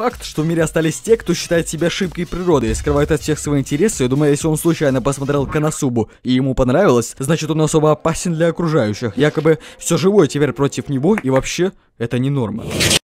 Факт, что в мире остались те, кто считает себя ошибкой природы и скрывает от всех свои интересы, думаю, если он случайно посмотрел Коносубу и ему понравилось, значит он особо опасен для окружающих. Якобы все живое теперь против него и вообще это не норма.